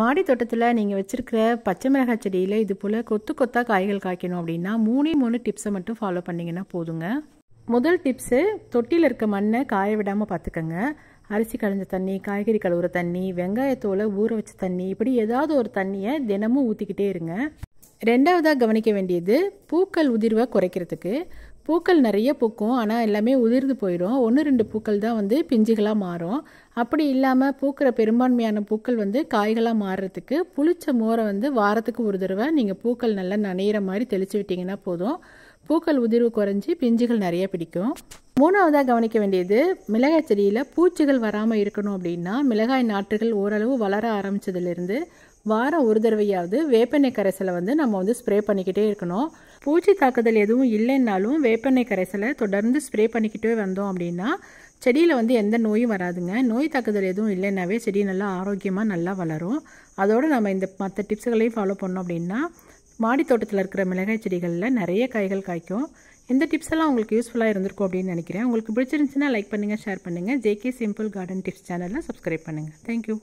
மாடி தோட்டத்தில் நீங்கள் வச்சுருக்கிற பச்சை மிளகாய் செடியில் இது போல் கொத்து கொத்தாக காய்கள் காய்க்கணும் அப்படின்னா மூணே மூணு டிப்ஸை மட்டும் ஃபாலோ பண்ணிங்கன்னா போதுங்க முதல் டிப்ஸு தொட்டியில் இருக்க மண்ணை காய விடாமல் பார்த்துக்கங்க அரிசி களைஞ்ச தண்ணி காய்கறி கழுவுற தண்ணி வெங்காயத்தோலை ஊற வச்ச தண்ணி இப்படி ஏதாவது ஒரு தண்ணியை தினமும் ஊற்றிக்கிட்டே இருங்க ரெண்டாவதாக கவனிக்க வேண்டியது பூக்கள் உதிர்வை குறைக்கிறதுக்கு பூக்கள் நிறைய பூக்கும் ஆனால் எல்லாமே உதிர்ந்து போயிடும் ஒன்று ரெண்டு பூக்கள் தான் வந்து பிஞ்சுகளாக மாறும் அப்படி இல்லாமல் பூக்கிற பெரும்பான்மையான பூக்கள் வந்து காய்களாக மாறுறதுக்கு புளிச்ச மோரை வந்து வாரத்துக்கு ஒரு தடவை நீங்கள் பூக்கள் நல்லா நனையிற மாதிரி தெளித்து விட்டிங்கன்னா போதும் பூக்கள் உதிர்வு குறைஞ்சி பிஞ்சுகள் நிறைய பிடிக்கும் மூணாவதாக கவனிக்க வேண்டியது மிளகாய் செடியில் பூச்சிகள் வராமல் இருக்கணும் அப்படின்னா மிளகாய் நாற்றுகள் ஓரளவு வளர ஆரம்பித்ததுலேருந்து வாரம் ஒரு தடவையாவது வேப்பெண்ணெய் கரைசலை வந்து நம்ம வந்து ஸ்ப்ரே பண்ணிக்கிட்டே இருக்கணும் பூச்சி தாக்குதல் எதுவும் இல்லைன்னாலும் வேப்பெண்ணெய் கரைசலை தொடர்ந்து ஸ்ப்ரே பண்ணிக்கிட்டே வந்தோம் அப்படின்னா செடியில் வந்து எந்த நோயும் வராதுங்க நோய் தாக்குதல் எதுவும் இல்லைன்னாவே செடி நல்லா ஆரோக்கியமாக நல்லா வளரும் அதோடு நம்ம இந்த மற்ற டிப்ஸுகளையும் ஃபாலோ பண்ணோம் அப்படின்னா மாடி தோட்டத்தில் இருக்கிற மிளகாய் செடிகளில் நிறைய காய்கள் காய்க்கும் இந்த டிப்ஸ் எல்லாம் உங்களுக்கு யூஸ்ஃபுல்லாக இருந்திருக்கும் அப்படின்னு நினைக்கிறேன் உங்களுக்கு பிடிச்சிருந்துச்சுன்னா லைக் பண்ணுங்கள் ஷேர் பண்ணுங்கள் ஜேகே சிம்பிள் கார்டன் டிப்ஸ் சேனலில் சப்ஸ்கிரைப் பண்ணுங்கள் தேங்க்யூ